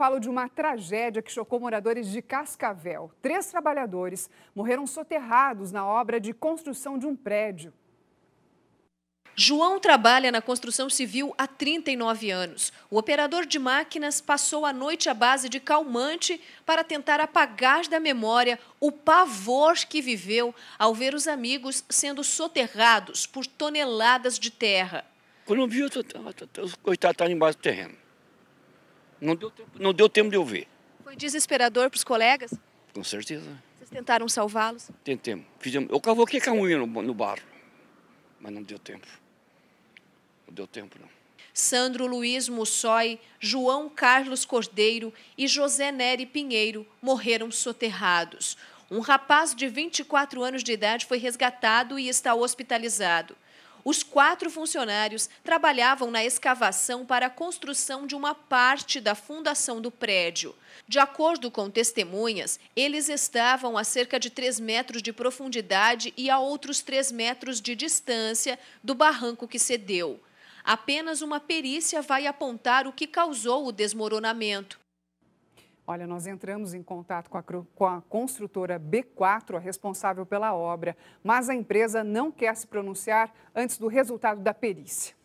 Falo de uma tragédia que chocou moradores de Cascavel. Três trabalhadores morreram soterrados na obra de construção de um prédio. João trabalha na construção civil há 39 anos. O operador de máquinas passou a noite à base de calmante para tentar apagar da memória o pavor que viveu ao ver os amigos sendo soterrados por toneladas de terra. Quando viu, o coitado estava tá embaixo do terreno. Não deu tempo, não deu tempo de eu ver. Foi desesperador para os colegas? Com certeza. Vocês tentaram salvá-los? Tentemos. Fizemos. Eu cavoquei com a unha no, no barro, mas não deu tempo. Não deu tempo, não. Sandro Luiz Mussói, João Carlos Cordeiro e José Nery Pinheiro morreram soterrados. Um rapaz de 24 anos de idade foi resgatado e está hospitalizado. Os quatro funcionários trabalhavam na escavação para a construção de uma parte da fundação do prédio. De acordo com testemunhas, eles estavam a cerca de 3 metros de profundidade e a outros 3 metros de distância do barranco que cedeu. Apenas uma perícia vai apontar o que causou o desmoronamento. Olha, nós entramos em contato com a, com a, construtora B4, a responsável pela obra, mas a empresa não quer se pronunciar antes do resultado da perícia.